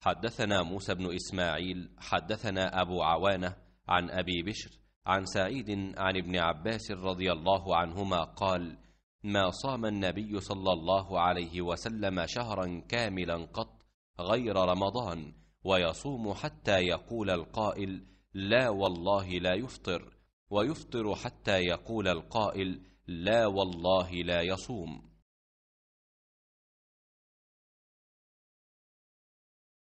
حدثنا موسى بن إسماعيل حدثنا أبو عوانة عن أبي بشر عن سعيد عن ابن عباس رضي الله عنهما قال ما صام النبي صلى الله عليه وسلم شهرا كاملا قط غير رمضان ويصوم حتى يقول القائل لا والله لا يفطر ويفطر حتى يقول القائل لا والله لا يصوم